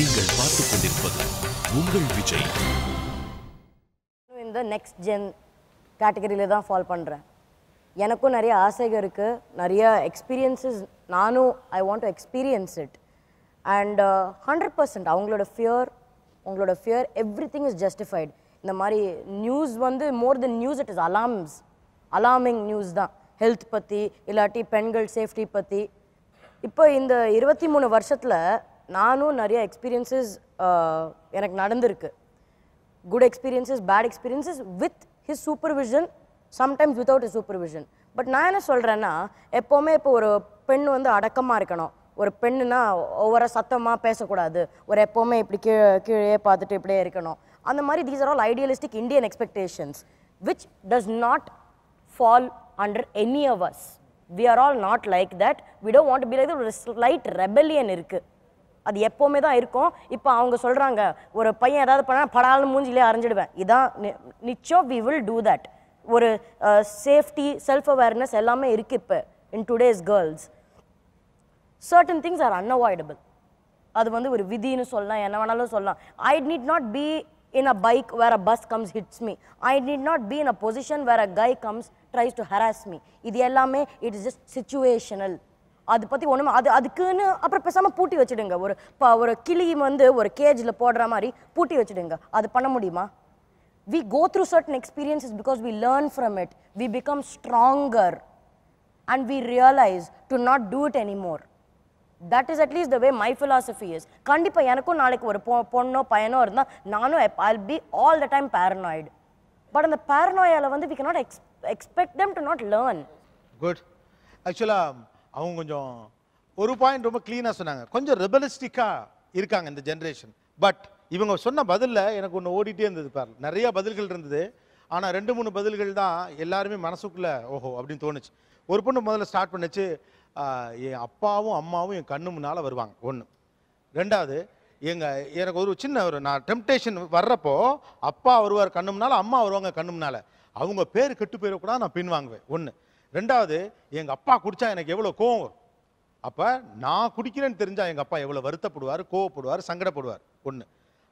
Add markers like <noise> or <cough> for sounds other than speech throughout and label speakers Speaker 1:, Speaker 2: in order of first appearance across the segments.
Speaker 1: நீங்கள் பார்த்துக் கொண்டிருப்பது உங்கள் விஜய்
Speaker 2: இந்த நெக்ஸ்ட் ஜென் கேட்டகரியில் தான் ஃபால் பண்ணுறேன் எனக்கும் நிறைய ஆசைகள் இருக்குது நிறைய எக்ஸ்பீரியன்ஸஸ் நானும் I want to experience it and hundred percent அவங்களோட ஃபியர் உங்களோட fear everything is justified இந்த மாதிரி நியூஸ் வந்து more then news it is alarms alarming news தான் ஹெல்த் பற்றி இல்லாட்டி பெண்கள் சேஃப்டி பற்றி இப்போ இந்த இருபத்தி மூணு வருஷத்தில் நானும் நிறைய எக்ஸ்பீரியன்ஸஸ் எனக்கு நடந்திருக்கு good experiences bad experiences with his supervision sometimes without his supervision but நான் என்ன சொல்கிறேன்னா எப்போவுமே இப்போ ஒரு பெண் வந்து அடக்கமாக இருக்கணும் ஒரு பெண்ணுனா ஒவ்வொரு சத்தமாக பேசக்கூடாது ஒரு எப்போவுமே இப்படி கீழே கீழே பார்த்துட்டு இப்படியே இருக்கணும் அந்த மாதிரி these are all idealistic Indian expectations which does not fall under any ours we are all not like that we don't want be like ஒரு ஸ்லைட் ரெபல்லியன் இருக்குது அது எப்போவுமே தான் இருக்கும் இப்போ அவங்க சொல்கிறாங்க ஒரு பையன் ஏதாவது பண்ணால் படாலும் மூஞ்சிலே அரைஞ்சிடுவேன் இதான் நிச்சயம் வி வில் டூ தட் ஒரு சேஃப்டி செல்ஃப் அவேர்னஸ் எல்லாமே இருக்குது இப்போ in today's girls certain things are unavoidable அது வந்து ஒரு விதின்னு சொல்லலாம் என்ன வேணாலும் சொல்லலாம் I need not be in a bike where bus comes hits me I need not be in a position where guy comes tries to harass me இது எல்லாமே இட் இஸ் ஜஸ்ட் சுச்சுவேஷனல் அதை பற்றி ஒன்றுமே அது அதுக்குன்னு அப்புறம் பேசாமல் பூட்டி வச்சுடுங்க ஒரு இப்போ ஒரு கிளி வந்து ஒரு கேஜில் போடுற மாதிரி பூட்டி வச்சுடுங்க அது பண்ண முடியுமா we go through certain experiences because we learn from it we become stronger and we realise to not do it anymore that is at least the way my philosophy is கண்டிப்பாக எனக்கும் நாளைக்கு ஒரு பொ பொண்ணோ பையனோ இருந்தால் நானும் I be all the time paranoid but அந்த பேரனாயாவில் வந்து we can not ex expect them to not learn
Speaker 3: good
Speaker 1: ஆக்சுவலாக அவங்க கொஞ்சம் ஒரு பாயிண்ட் ரொம்ப க்ளீனாக சொன்னாங்க கொஞ்சம் ரெபலிஸ்டிக்காக இருக்காங்க இந்த ஜென்ரேஷன் பட் இவங்க சொன்ன பதிலில் எனக்கு ஒன்று ஓடிட்டே இருந்தது பாரு நிறையா பதில்கள் இருந்தது ஆனால் ரெண்டு மூணு பதில்கள் தான் எல்லாருமே மனசுக்குள்ளே ஓஹோ அப்படின்னு தோணுச்சு ஒரு பொண்ணு முதல்ல ஸ்டார்ட் பண்ணுச்சு என் அப்பாவும் அம்மாவும் என் கண்ணு முன்னால் வருவாங்க ஒன்று ரெண்டாவது எங்கள் எனக்கு ஒரு சின்ன ஒரு நான் டெம்டேஷன் வர்றப்போ அப்பா வருவார் கண்ணு முன்னால் அம்மா வருவாங்க கண்ணு முன்னால் அவங்க பேர் கெட்டு போயிடக்கூடாது நான் பின் வாங்குவேன் ஒன்று ரெண்டாவது எங்கள் அப்பா குடித்தா எனக்கு எவ்வளோ கோவம் அப்போ நான் குடிக்கிறேன்னு தெரிஞ்சால் எங்கள் அப்பா எவ்வளோ வருத்தப்படுவார் கோவப்படுவார் சங்கடப்படுவார் ஒன்று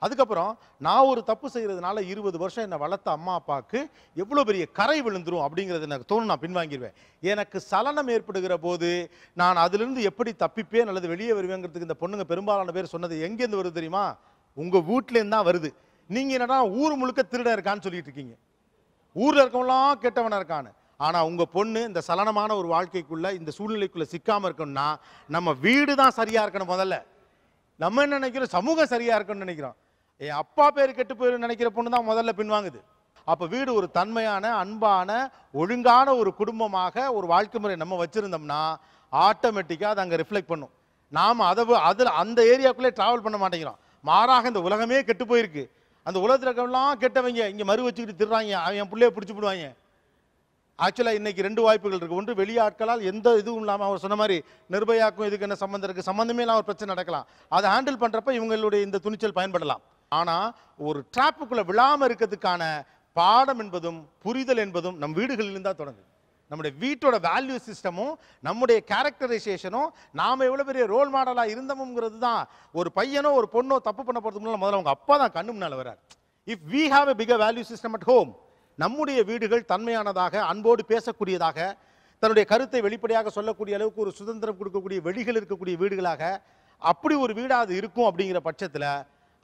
Speaker 1: அதுக்கப்புறம் நான் ஒரு தப்பு செய்கிறதுனால இருபது வருஷம் என்னை வளர்த்த அம்மா அப்பாவுக்கு எவ்வளோ பெரிய கரை விழுந்துரும் அப்படிங்கிறது எனக்கு தோணும் நான் பின்வாங்கிடுவேன் எனக்கு சலனம் ஏற்படுகிற போது நான் அதிலிருந்து எப்படி தப்பிப்பேன் அல்லது வெளியே வருவேங்கிறதுக்கு இந்த பொண்ணுங்க பெரும்பாலான பேர் சொன்னது எங்கேருந்து வருது தெரியுமா உங்கள் வீட்லேருந்து தான் வருது நீங்கள் என்னடா ஊர் முழுக்க திருட இருக்கான்னு சொல்லிட்டு இருக்கீங்க ஊரில் இருக்கவங்களாம் கெட்டவனாக இருக்கான்னு ஆனால் உங்கள் பொண்ணு இந்த சலனமான ஒரு வாழ்க்கைக்குள்ளே இந்த சூழ்நிலைக்குள்ளே சிக்காமல் இருக்கணும்னா நம்ம வீடு தான் சரியாக இருக்கணும் முதல்ல நம்ம என்ன நினைக்கிறோம் சமூகம் சரியாக இருக்கணும்னு நினைக்கிறோம் என் அப்பா பேர் கெட்டு போயிடும் நினைக்கிற பொண்ணு தான் முதல்ல பின்வாங்குது அப்போ வீடு ஒரு தன்மையான அன்பான ஒழுங்கான ஒரு குடும்பமாக ஒரு வாழ்க்கை முறை நம்ம வச்சுருந்தோம்னா ஆட்டோமேட்டிக்காக அதை அங்கே ரிஃப்ளெக்ட் பண்ணும் நாம் அதை அதில் அந்த ஏரியாவுக்குள்ளே ட்ராவல் பண்ண மாட்டேங்கிறோம் மாறாக இந்த உலகமே கெட்டு போயிருக்கு அந்த உலகத்தில் இருக்கெல்லாம் கெட்டவங்க இங்கே மறு வச்சுக்கிட்டு திருறாங்க அவன் என் பிள்ளைய பிடிச்சி போடுவாங்க ஆக்சுவலாக இன்னைக்கு ரெண்டு வாய்ப்புகள் இருக்குது ஒன்று வெளியாட்களால் எந்த இதுவும் இல்லாமல் அவர் சொன்ன மாதிரி நிர்பயாக்கும் இதுக்கு என்ன சம்மந்தம் இருக்குது சம்மந்தமே இல்லாமல் ஒரு பிரச்சனை நடக்கலாம் அதை ஹேண்டில் பண்ணுறப்ப இவங்களுடைய இந்த துணிச்சல் பயன்படலாம் ஆனால் ஒரு ட்ராப்புக்குள்ளே விழாமல் இருக்கிறதுக்கான பாடம் என்பதும் புரிதல் என்பதும் நம் தான் தொடங்கும் நம்முடைய வீட்டோட வேல்யூ சிஸ்டமும் நம்முடைய கேரக்டரைசேஷனும் நாம் எவ்வளோ பெரிய ரோல் மாடலாக இருந்தோம்ங்கிறது தான் ஒரு பையனோ ஒரு பொண்ணோ தப்பு பண்ண போகிறதுக்கு முன்னால் முதல்ல அவங்க அப்பா தான் கண்ணு முன்னால் வரார் if we have a big value system at home நம்முடைய வீடுகள் தன்மையானதாக அன்போடு பேசக்கூடியதாக தன்னுடைய கருத்தை வெளிப்படையாக சொல்லக்கூடிய அளவுக்கு ஒரு சுதந்திரம் கொடுக்கக்கூடிய வெளிகள் இருக்கக்கூடிய வீடுகளாக அப்படி ஒரு வீடாக அது இருக்கும் அப்படிங்கிற பட்சத்தில்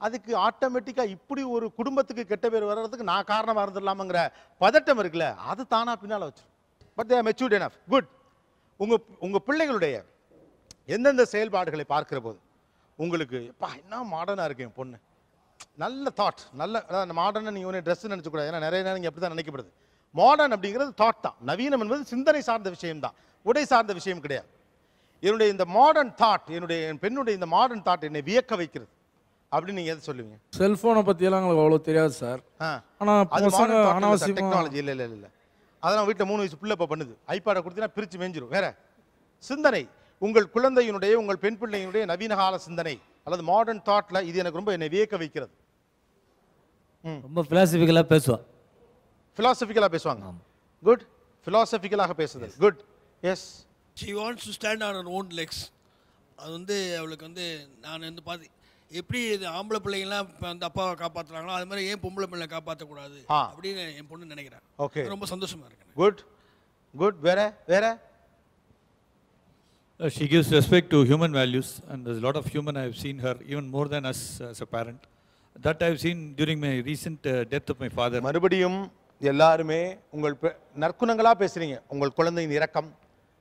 Speaker 1: அதுக்கு ஆட்டோமேட்டிக்காக இப்படி ஒரு குடும்பத்துக்கு கெட்ட பேர் வர்றதுக்கு நான் காரணமாக இருந்துடலாமங்கிற பதட்டம் இருக்குல்ல அது தானாக பின்னால் வச்சிடும் but they matured enough good உங்கள் உங்கள் பிள்ளைகளுடைய எந்தெந்த செயல்பாடுகளை பார்க்குற போது உங்களுக்கு எப்பா என்ன மாடர்னாக இருக்கு என் பொண்ணு நல்ல தாட் நல்ல அதாவது மாடர்ன் நீங்கள் ஒன்று ட்ரெஸ் நினச்சக்கூடாது ஏன்னா நிறைய நேரம் அப்படி தான் நினைக்கப்படுது மாடர்ன் அப்படிங்கிறது தாட் தான் நவீனம் என்பது சிந்தனை சார்ந்த விஷயம் தான் உடை சார்ந்த விஷயம் கிடையாது என்னுடைய இந்த மாடர்ன் தாட் என்னுடைய என் பெண்ணுடைய இந்த மாடர்ன் தாட் என்னை வியக்க வைக்கிறது அப்படின்னு நீங்க எது சொல்லுவீங்க செல்போனை பற்றியெல்லாம் எங்களுக்கு அவ்வளவு தெரியாது சார் ஆனால் டெக்னாலஜி இல்லை இல்லை இல்லை அதெல்லாம் வீட்டில் மூணு வயசு பிள்ளை இப்போ பண்ணுது ஐபேடை கொடுத்தீங்கன்னா பிரித்து மேஞ்சிரும் வேற சிந்தனை உங்கள் குழந்தையினுடைய உங்கள் பெண் பிள்ளையினுடைய நவீன கால சிந்தனை அல்லது மாடர்ன் தாட்ல இது எனக்கு ரொம்ப என்னை வியக்க வைக்கிறது ரொம்ப பிலாசபிக்கலாக பேசுவா பிலாசபிக்கலாக பேசுவாங்க குட் பிலாசபிக்கலாக பேசுது good yes
Speaker 3: she wants to stand on own legs அது வந்து அவளுக்கு வந்து நான் வந்து பார்த்து எப்படி இது ஆம்பளை பிள்ளைங்களாம் இப்போ அந்த அப்பாவை காப்பாற்றுறாங்களோ அது மாதிரி ஏன் பொம்பளை பிள்ளை காப்பாற்றக்கூடாது அப்படின்னு என் பொண்ணு நினைக்கிறேன் ஓகே ரொம்ப சந்தோஷமாக
Speaker 1: இருக்கு குட் குட் வேற வேற Uh, she gives respect to human values, and there's a lot of human I have seen her, even more than us as a parent. That I have seen during my recent uh, death of my father. மறுபடியும் எல்லாருமே உங்கள் நற்குணங்களா பேசுறீங்க உங்கள் குழந்தையின் இரக்கம்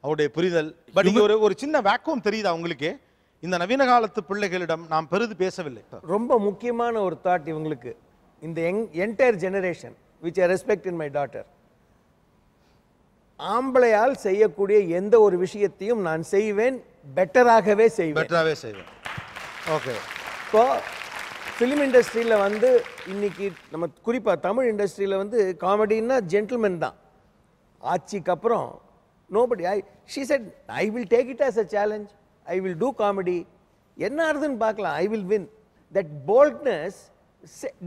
Speaker 1: அவருடைய புரிதல் but இங்க ஒரு ஒரு சின்ன வேக்கம் தெரியுதா உங்களுக்கு இந்த நவீன காலத்து பிள்ளைகளிடம் நாம் பெரிது
Speaker 3: பேசவில்லை ரொம்ப முக்கியமான ஒரு தாட் இவங்களுக்கு இந்த entire generation which I respect in my daughter ஆம்பளையால் செய்யக்கூடிய எந்த ஒரு விஷயத்தையும் நான் செய்வேன் பெட்டராகவே செய்வேன் பெட்டராகவே செய்வேன் ஓகே இப்போ ஃபிலிம் இண்டஸ்ட்ரியில் வந்து இன்னைக்கு நம்ம குறிப்பாக தமிழ் இண்டஸ்ட்ரியில் வந்து காமெடின்னா ஜென்டில்மேன் தான் ஆட்சிக்கு அப்புறம் nobody I she said I will take it as a challenge I will do comedy என்ன ஆறுதுன்னு பார்க்கலாம் I will win that boldness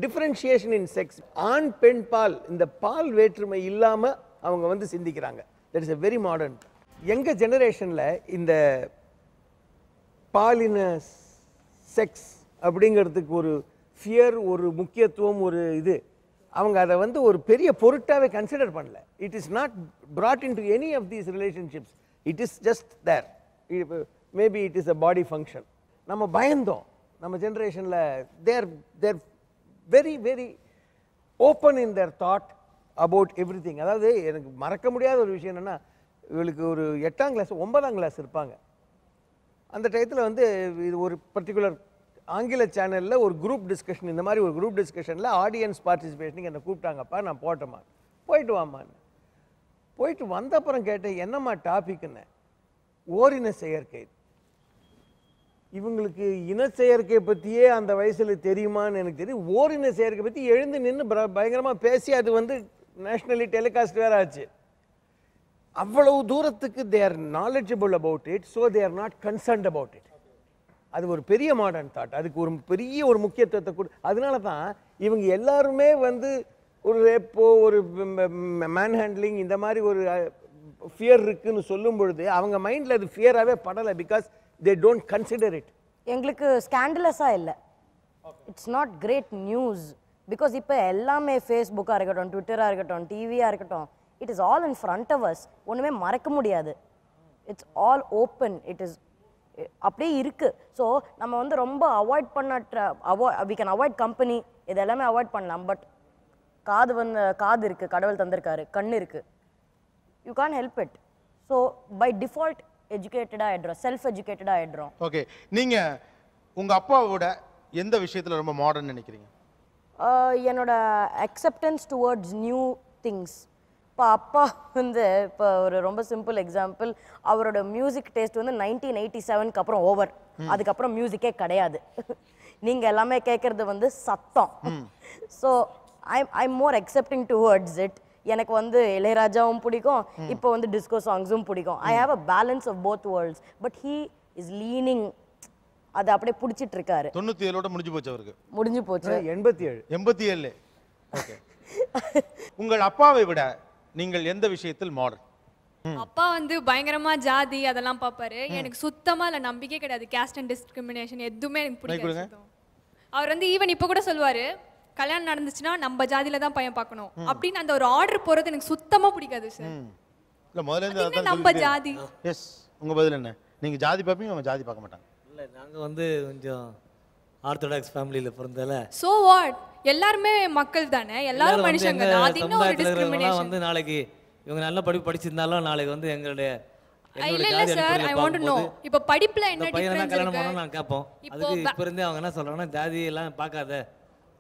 Speaker 3: differentiation in sex ஆண் பெண் பால் இந்த பால் வேற்றுமை இல்லாமல் அவங்க வந்து சிந்திக்கிறாங்க that is a very modern எங்கள் ஜெனரேஷனில் இந்த பாலின செக்ஸ் அப்படிங்கிறதுக்கு ஒரு ஃபியர் ஒரு முக்கியத்துவம் ஒரு இது அவங்க அதை வந்து ஒரு பெரிய பொருட்டாகவே கன்சிடர் பண்ணல it is not brought in to any of these relationships it is just there maybe it is a body function நம்ம பயந்தோம் நம்ம ஜென்ரேஷனில் they're they're very very open in their thought about everything அதாவது எனக்கு மறக்க முடியாத ஒரு விஷயம் என்னென்னா இவளுக்கு ஒரு எட்டாம் கிளாஸ் ஒன்பதாம் கிளாஸ் இருப்பாங்க அந்த டயத்தில் வந்து இது ஒரு பர்டிகுலர் ஆங்கில சேனலில் ஒரு குரூப் டிஸ்கஷன் இந்த மாதிரி ஒரு குரூப் டிஸ்கஷனில் ஆடியன்ஸ் பார்ட்டிசிபேஷனுக்கு என்னை கூப்பிட்டாங்கப்பா நான் போட்டோமா போயிட்டு வாமான்னு போயிட்டு வந்த அப்புறம் கேட்டேன் என்னம்மா டாபிக்குன்னு ஓரின செயற்கை இவங்களுக்கு இன செயற்கை பற்றியே அந்த வயசில் தெரியுமான்னு எனக்கு தெரியும் ஓரின செயற்கை பற்றி எழுந்து நின்று பயங்கரமாக பேசி அது வந்து நேஷ்னலி டெலிகாஸ்ட் வேற ஆச்சு அவ்வளவு தூரத்துக்கு they are knowledgeable about it so they are not concerned about it அது ஒரு பெரிய மாடர்ன் தாட் அதுக்கு ஒரு பெரிய ஒரு முக்கியத்துவத்தை கொடு அதனால தான் இவங்க எல்லாருமே வந்து ஒரு ரேப்போ ஒரு மேன் ஹேண்ட்லிங் இந்த மாதிரி ஒரு ஃபியர் இருக்குன்னு சொல்லும் பொழுது அவங்க
Speaker 2: மைண்டில் அது ஃபியராகவே படலை because they don't consider it எங்களுக்கு ஸ்கேண்டலஸாக இல்லை it's not great news because இப்போ எல்லாமே ஃபேஸ்புக்காக இருக்கட்டும் ட்விட்டராக இருக்கட்டும் டிவியாக இருக்கட்டும் it is all in front of us ஒன்றுமே மறக்க முடியாது it's all open it is அப்படியே இருக்குது ஸோ நம்ம வந்து ரொம்ப அவாய்ட் பண்ண avoid we can avoid company இது எல்லாமே அவாய்ட் பண்ணலாம் பட் காது வந்து காது இருக்குது கடவுள் தந்திருக்காரு கண் இருக்குது you can't help it so by default எஜுகேட்டடாக ஆகிடுறோம் செல்ஃப் எஜுகேட்டடாக ஆகிடுறோம்
Speaker 1: ஓகே நீங்கள் உங்கள் அப்பாவோட எந்த விஷயத்தில் ரொம்ப மாடர்ன் நினைக்கிறீங்க
Speaker 2: என்னோட அக்செப்டன்ஸ் டுவர்ட்ஸ் நியூ திங்ஸ் இப்போ அப்பா வந்து இப்போ ஒரு ரொம்ப சிம்பிள் எக்ஸாம்பிள் அவரோட மியூசிக் டேஸ்ட் வந்து நைன்டீன் எயிட்டி செவனுக்கு அப்புறம் ஓவர் அதுக்கப்புறம் மியூசிக்கே கிடையாது நீங்கள் எல்லாமே கேட்குறது வந்து சத்தம் so I I'm more accepting towards it எனக்கு வந்து இளையராஜாவும் பிடிக்கும் இப்போ வந்து டிஸ்கோ சாங்ஸும் பிடிக்கும் I have a balance of both worlds but he is leaning அது அப்படியே பிடிச்சிட்டு இருக்காரு தொண்ணூத்தி
Speaker 1: ஏழோட முடிஞ்சு போச்சு அவருக்கு முடிஞ்சு போச்சு எண்பத்தி ஏழு எண்பத்தி ஏழு <laughs> உங்கள் அப்பாவை விட நீங்கள் எந்த விஷயத்தில் மாடர்ன்
Speaker 4: அப்பா வந்து பயங்கரமா ஜாதி அதெல்லாம் பாப்பாரு எனக்கு சுத்தமா இல்ல நம்பிக்கை கிடையாது கேஸ்ட் அண்ட் டிஸ்கிரிமினேஷன் எதுவுமே எனக்கு பிடிக்காது அவர் வந்து ஈவன் இப்ப கூட சொல்வாரு கல்யாணம் நடந்துச்சுன்னா நம்ம ஜாதியில தான் பையன் பார்க்கணும் அப்படின்னு அந்த ஒரு ஆர்டர் போறது எனக்கு சுத்தமா பிடிக்காது சார்
Speaker 1: நம்ம ஜாதி எஸ் உங்க பதில் என்ன நீங்க ஜாதி பார்ப்பீங்க நம்ம ஜாதி பார்க்க மாட்டாங்க இல்லை நாங்கள் வந்து கொஞ்சம் ஆர்த்தடாக்ஸ் ஃபேமிலியில் பிறந்தால
Speaker 4: ஸோ வாட் எல்லாருமே மக்கள் தானே எல்லாரும் மனுஷங்க வந்து
Speaker 1: நாளைக்கு இவங்க நல்ல படிப்பு படிச்சிருந்தாலும் நாளைக்கு வந்து எங்களுடைய
Speaker 4: படிப்புல பையனை கல்யாணம் நான் கேட்போம் அவங்க என்ன சொல்றாங்கன்னா ஜாதி எல்லாம்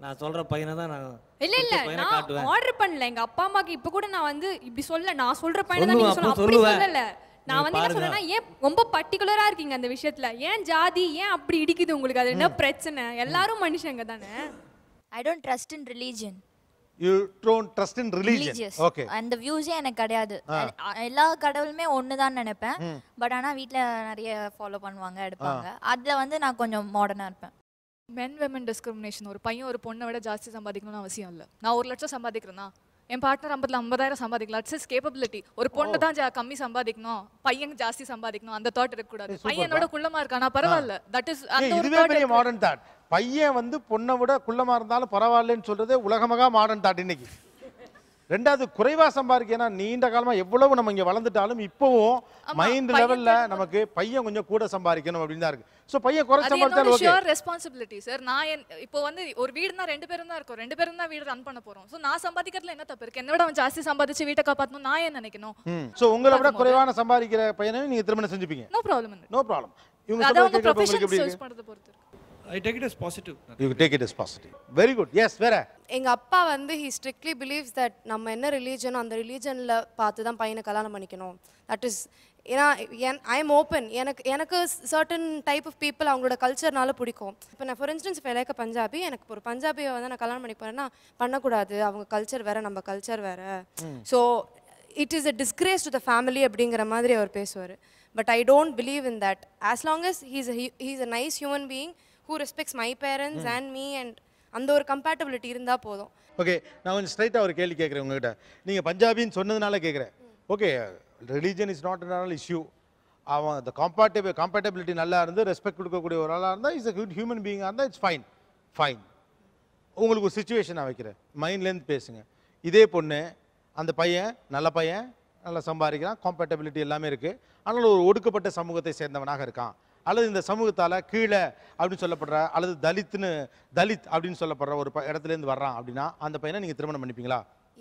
Speaker 4: நான் சொல்ற பையனை தான் நான் இல்ல இல்ல நான் ஆர்டர் பண்ணல எங்க அப்பா அம்மாக்கு இப்ப கூட நான் வந்து இப்படி சொல்ல நான் சொல்ற பையனை தான் நீங்க சொல்ல அப்படி சொல்லல நான் வந்து என்ன சொல்றேன்னா ஏன் ரொம்ப பர்டிகுலரா இருக்கீங்க அந்த விஷயத்துல ஏன் ஜாதி ஏன் அப்படி இடிக்குது உங்களுக்கு அது என்ன பிரச்சனை எல்லாரும் மனுஷங்க தானே I don't trust in religion
Speaker 1: you don't trust in religious okay
Speaker 4: அந்த வியூஸே எனக்கு கிடையாது எல்லா கடவுளுமே ஒன்று தான் நினைப்பேன் பட் ஆனால் வீட்டில் நிறைய ஃபாலோ பண்ணுவாங்க எடுப்பாங்க அதில் வந்து நான் கொஞ்சம் மாடர்னாக இருப்பேன் மென் வெமன் டிஸ்கிரிமினேஷன் ஒரு பையன் ஒரு பொண்ணை விட ஜாஸ்தி சம்பாதிக்கணும்னு அவசியம் இல்லை நான் ஒரு லட்சம் சம்பாதிக்கிறேன்னா என் பார்ட்னர் ஐம்பதுல ஐம்பதாயிரம் சம்பாதிக்கலாம் இட்ஸ் இஸ் கேப்பபிலிட்டி ஒரு பொண்ணு oh. தான் கம்மி சம்பாதிக்கணும் பையன் ஜாஸ்தி சம்பாதிக்கணும் அந்த தாட் இருக்கக்கூடாது பையனோட குள்ளமா இருக்கானா பரவாயில்ல தட் இஸ் இதுவே பெரிய மாடர்ன்
Speaker 1: தாட் பையன் வந்து பொண்ணை விட குள்ளமா இருந்தாலும் பரவாயில்லன்னு சொல்றது உலகமாக மாடர்ன் தாட் இன்னைக்கு ரெண்டாவது குறைவா சம்பாதிக்க நீண்ட காலமா எவ்வளவு நம்ம இங்க வளர்ந்துட்டாலும் இப்பவும் மைண்ட் லெவல்ல நமக்கு பையன் கொஞ்சம் கூட சம்பாதிக்கணும் அப்படின்னு தான் இருக்கு சோ பையன் குறை சம்பாதிச்சாலும் ஓகே
Speaker 4: ரெஸ்பான்சிபிலிட்டி சார் நான் இப்போ வந்து ஒரு வீடுனா ரெண்டு பேரும் தான் இருக்கும் ரெண்டு பேரும் தான் வீடு ரன் பண்ண போறோம் சோ நான் சம்பாதிக்கிறதுல என்ன தப்பு இருக்கு என்ன விட ஜாஸ்தி சம்பாதிச்சு வீட்டை காப்பாத்தணும் நான் என்ன நினைக்கணும்
Speaker 1: சோ உங்களை விட குறைவான சம்பாதிக்கிற பையனை நீங்க திருமணம் செஞ்சுப்பீங்க
Speaker 4: நோ ப்ராப்ளம் நோ ப்ராப்ளம் இவங்க சொல்றது உங்களுக்கு எப்படி இருக்கு
Speaker 1: I take it as positive you take it as positive very good yes வேற
Speaker 4: எங்கள் அப்பா வந்து ஹி ஸ்ட்ரிக்ட்லி பிலீவ்ஸ் தட் நம்ம என்ன ரிலீஜனோ அந்த ரிலீஜனில் பார்த்து தான் பையனை கல்யாணம் பண்ணிக்கணும் தட் இஸ் ஏன்னா என் ஐ எம் ஓப்பன் எனக்கு எனக்கு சர்டன் டைப் ஆஃப் பீப்புள் அவங்களோட கல்ச்சர்னால பிடிக்கும் இப்போ நான் ஃபார் இன்ஸ்டன்ஸ் இப்போ பஞ்சாபி எனக்கு ஒரு பஞ்சாபியை வந்து நான் கல்யாணம் பண்ணி போகிறேன்னா பண்ணக்கூடாது அவங்க கல்ச்சர் வேற நம்ம கல்ச்சர் வேற so it is a disgrace to the family அப்படிங்கிற மாதிரி அவர் பேசுவார் but I don't believe in that as long as he's he a nice human being who respects my parents and me and அந்த ஒரு compatibility இருந்தால் போதும்
Speaker 1: okay நான் கொஞ்சம் ஸ்ட்ரைட்டாக ஒரு கேள்வி கேட்குறேன் உங்ககிட்ட நீங்கள் பஞ்சாபின்னு சொன்னதுனால கேட்குறேன் okay religion is not an issue அவன் அந்த காம்பேட்டபிள் காம்பேட்டபிலிட்டி நல்லா இருந்து ரெஸ்பெக்ட் கொடுக்கக்கூடிய ஒரு ஆளாக இருந்தால் இஸ் அ குட் ஹியூமன் பீங்காக இருந்தால் இட்ஸ் ஃபைன் ஃபைன் உங்களுக்கு ஒரு சுச்சுவேஷன் நான் வைக்கிறேன் மைண்ட்லேருந்து பேசுங்க இதே பொண்ணு அந்த பையன் நல்ல பையன் நல்லா சம்பாதிக்கிறான் காம்பேட்டபிலிட்டி எல்லாமே இருக்குது ஆனால் ஒரு ஒடுக்கப்பட்ட சமூகத்தை சேர்ந்தவனாக இருக்கான் அல்லது இந்த சமூகத்தால் கீழே அப்படின்னு சொல்லப்படுற அல்லது தலித்னு தலித் அப்படின்னு சொல்லப்படுற ஒரு இடத்துலேருந்து வர்றான் அப்படின்னா அந்த பையனை நீங்கள் திருமணம் பண்ணிப்பீங்களா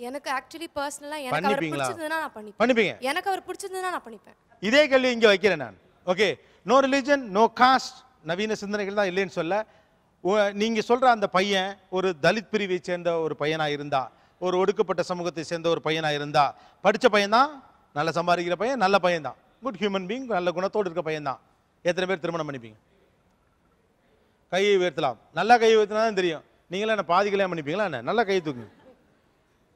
Speaker 4: எனக்கு ஆக்சுவலி பர்சனலா எனக்கு அவர் பண்ணிப்பீங்க எனக்கு அவர் பிடிச்சதுன்னா நான் பண்ணிப்பேன்
Speaker 1: இதே கேள்வி இங்க வைக்கிறேன் நான் okay no religion no caste நவீன சிந்தனைகள் தான் இல்லைன்னு சொல்ல நீங்க சொல்ற அந்த பையன் ஒரு தலித் பிரிவை சேர்ந்த ஒரு பையனா இருந்தா ஒரு ஒடுக்கப்பட்ட சமூகத்தை சேர்ந்த ஒரு பையனா இருந்தா படிச்ச பையன் தான் நல்லா சம்பாதிக்கிற பையன் நல்ல பையன் தான் குட் ஹியூமன் பீங் நல்ல குணத்தோடு இருக்க பையன் தான் எத்தனை பேர் திருமணம் பண்ணிப்பீங்க கையை உயர்த்தலாம் நல்லா கையை உயர்த்தினா தான் தெரியும் நீங்களே என்ன பாதி கல்யாணம் பண்ணிப்பீங்களா என்ன நல்லா கை தூக்குங்க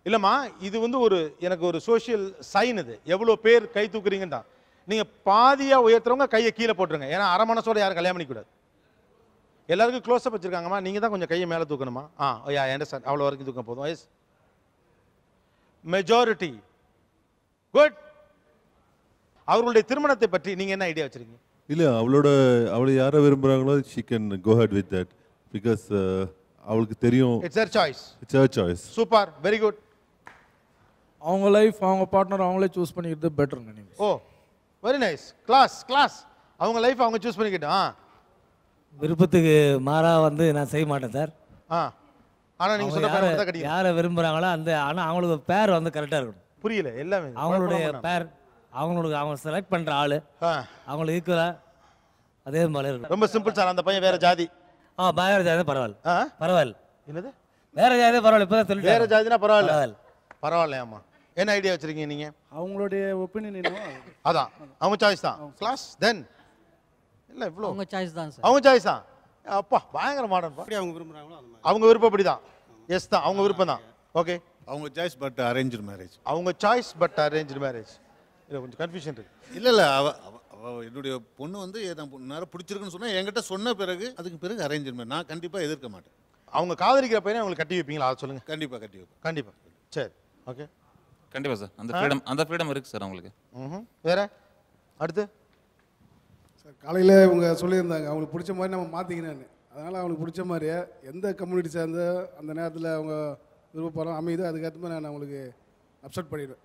Speaker 1: இல்லைம்மா இது வந்து ஒரு எனக்கு ஒரு சோஷியல் சைன் இது எவ்வளோ பேர் கை தூக்குறீங்கன்னு தான் நீங்கள் பாதியாக உயர்த்துறவங்க கையை கீழே போட்டுருங்க ஏன்னா அரை மனசோட யாரும் கல்யாணம் பண்ணிக்கூடாது எல்லாருக்கும் க்ளோஸ்அப் வச்சுருக்காங்கம்மா நீங்கள் தான் கொஞ்சம் கையை மேலே தூக்கணுமா ஆ ஐயா அண்டர்ஸ்டாண்ட் அவ்வளோ வரைக்கும் தூக்கம் போதும் எஸ் மெஜாரிட்டி குட் அவர்களுடைய திருமணத்தை பற்றி நீங்கள் என்ன ஐடியா வச்சுருக்கீங்க இல்லை அவளோட அவளை யாரை விரும்புகிறாங்களோ she can go ahead with that because அவளுக்கு தெரியும் it's her choice it's her choice super very good அவங்க லைஃப் அவங்க பார்ட்னர் அவங்களே சூஸ் பண்ணிக்கிறது பெட்டர் நினைக்கிறேன் oh very nice class class அவங்க லைஃப் அவங்க சூஸ் பண்ணிக்கிட்டோம் ஆ விருப்பத்துக்கு மாறா வந்து நான் செய்ய மாட்டேன் சார் ஆ ஆனால் நீங்கள் சொல்ல யாரை யாரை விரும்புகிறாங்களோ அந்த ஆனால் அவங்களுக்கு பேர் வந்து கரெக்டாக இருக்கணும் புரியல எல்லாமே அவங்களுடைய பேர் அவங்களுக்கு அவங்க செலக்ட் பண்ணுற ஆள் அவங்களுக்கு ஈக்குவலாக அதே மாதிரி இருக்கும் ரொம்ப சிம்பிள் சார் அந்த பையன் வேற ஜாதி ஆ வேற ஜாதி பரவாயில்ல பரவாயில்ல என்னது வேற ஜாதி பரவாயில்ல இப்போ சொல்லி வேற ஜாதினா பரவாயில்ல பரவாயில்ல ஆமாம் என்ன ஐடியா வச்சிருக்கீங்க நீங்க அவங்களுடைய ஒப்பீனியன் என்ன அதான் அவங்க சாய்ஸ் தான் கிளாஸ் தென் இல்ல இவ்வளோ அவங்க சாய்ஸ் தான் சார் அவங்க சாய்ஸ் தான் அப்பா பயங்கர மாடர்ன் அப்படி அவங்க விரும்புறாங்களோ அவங்க விருப்பம் அப்படி தான் எஸ் தான் அவங்க விருப்பம் தான் ஓகே அவங்க சாய்ஸ் பட் அரேஞ்ச் மேரேஜ் அவங்க சாய்ஸ் பட் அரேஞ்ச் மேரேஜ் இல்லை கொஞ்சம் கன்ஃபியூஷன் இருக்கு இல்லை இல்லை அவ அவ என்னுடைய பொண்ணு வந்து நேரம் பிடிச்சிருக்குன்னு சொன்னால் என்கிட்ட சொன்ன பிறகு அதுக்கு பிறகு அரேஞ்ச்மெண்ட் நான் கண்டிப்பாக எதிர்க்க மாட்டேன் அவங்க காதலிக்கிற பையனை அவங்களுக்கு கட்டி வைப்பீங்களா அதை சொல்லுங்கள் கண்டிப்பாக கட்டி வைப்பேன் கண்டிப்பாக சரி ஓகே கண்டிப்பாக சார் அந்த ஃப்ரீடம் அந்த ஃப்ரீடம் இருக்குது சார் அவங்களுக்கு ம் வேற அடுத்து சார் காலையில் இவங்க சொல்லியிருந்தாங்க அவங்களுக்கு பிடிச்ச மாதிரி நம்ம மாற்றிக்கினேன்னு அதனால் அவங்களுக்கு பிடிச்ச மாதிரியே எந்த கம்யூனிட்டி சேர்ந்து அந்த நேரத்தில் அவங்க விருப்பப்படுறோம் அமையுது அதுக்கேற்ற மாதிரி நான் அவங்களுக்கு அப்செட் பண்ணிடுவேன்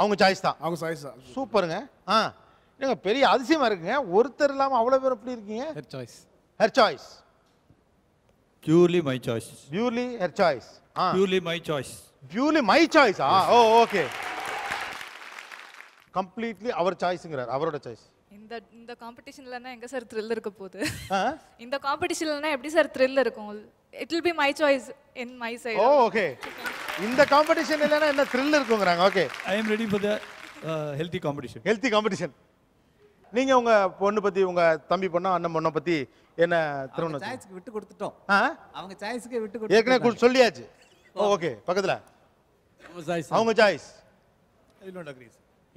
Speaker 1: அவங்க சாய்ஸ் தான் அவங்க சாய்ஸ் தான் சூப்பருங்க ஆ ஏங்க பெரிய அதிசயமா இருக்குங்க ஒருத்தர் இல்லாம அவ்வளவு பேர் எப்படி இருக்கீங்க her choice her choice
Speaker 4: purely my choice
Speaker 1: purely her choice ah purely my choice purely my choice ah oh okay completely அவர் சாய்ஸுங்கிறார் அவரோட சாய்ஸ்
Speaker 4: இந்த இந்த காம்படிஷன்லனா எங்க சார் த்ரில் இருக்க போகுது இந்த காம்படிஷன்லனா எப்படி சார் த்ரில் இருக்கும் it will be my choice in my side oh okay
Speaker 1: இந்த காம்படிஷன் இல்லனா என்ன thrill இருக்குங்கிறாங்க okay I am ready for the healthy competition healthy competition நீங்க உங்க பொண்ணு பத்தி உங்க தம்பி பொண்ணு அண்ணன் பொண்ணை பத்தி என்ன திருமணம் சாய்ஸ்க்கு விட்டு கொடுத்துட்டோம் அவங்க சாய்ஸ்க்கு விட்டு கொடுத்து ஏற்கனவே சொல்லியாச்சு ஓகே பக்கத்துல அவங்க choice I don't agree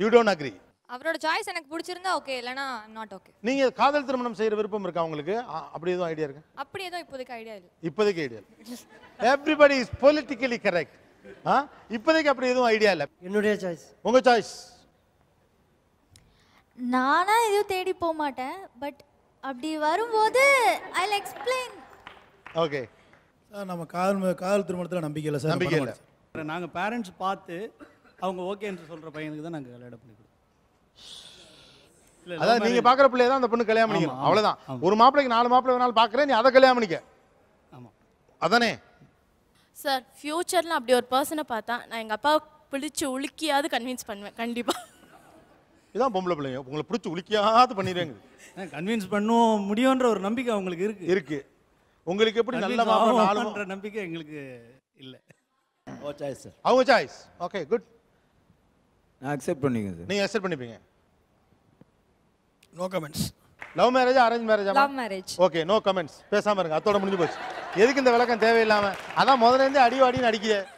Speaker 1: you don't agree
Speaker 4: அவரோட சாய்ஸ் எனக்கு பிடிச்சிருந்தா ஓகே இல்லனா நாட் ஓகே
Speaker 1: நீங்க காதல் திருமணம் செய்யற விருப்பம் இருக்கா உங்களுக்கு அப்படி எதுவும் ஐடியா இருக்கு
Speaker 4: அப்படி ஏதோ இப்போதைக்கு ஐடியா இல்ல
Speaker 1: இப்போதைக்கு idea everybody is politically correct ஆ இப்போதைக்கு அப்படி எதுவும் ஐடியா இல்லை என்னுடைய சாய்ஸ் உங்கள் சாய்ஸ்
Speaker 4: நானா எதுவும் தேடி போக மாட்டேன் பட் அப்படி வரும்போது ஐ எக்ஸ்பிளைன்
Speaker 1: ஓகே சார் நம்ம காதல் காதல் திருமணத்தில் நம்பிக்கை இல்லை சார் நம்பிக்கை இல்லை நாங்கள் பேரண்ட்ஸ் பார்த்து அவங்க ஓகேன்னு சொல்கிற பையனுக்கு தான் நாங்கள் கல்யாணம் பண்ணி கொடுப்போம் அதான் நீங்க பாக்குற பிள்ளைய தான் அந்த பொண்ணு கல்யாணம் பண்ணிக்கணும் அவ்வளவுதான் ஒரு மாப்பிளைக்கு நாலு மாப்பிளை வேணாலும் பாக்குறேன் நீ அதை கல்யாணம் பண்ணிக்க ஆமா அதானே
Speaker 2: சார் ஃப்யூச்சரில் அப்படி ஒரு பர்சனை பார்த்தா நான் எங்கள் அப்பாவை பிடிச்சி உலுக்கியாவது கன்வின்ஸ் பண்ணுவேன் கண்டிப்பாக
Speaker 1: இதான் பொம்பளை பிள்ளைங்க உங்களை பிடிச்சி உலுக்கியாவது பண்ணிடுவேங்க கன்வின்ஸ் பண்ணும் முடியுன்ற ஒரு நம்பிக்கை உங்களுக்கு இருக்கு இருக்கு உங்களுக்கு எப்படி நல்ல ஆளுன்ற நம்பிக்கை எங்களுக்கு இல்லை ஓ சாய்ஸ் சார் அவங்க சாய்ஸ் ஓகே குட் நான் அக்செப்ட் பண்ணிக்கோங்க சார் நீங்கள் அக்செப்ட் பண்ணிப்பீங்க no comments love marriage arrange marriage love marriage okay no comments பேசாமல் இருங்க அதோட முடிஞ்சு போச்சு எதுக்கு இந்த விளக்கம் தேவையில்லாமல் அதான் முதலேருந்து அடிவாடின்னு அடிக்கிறேன்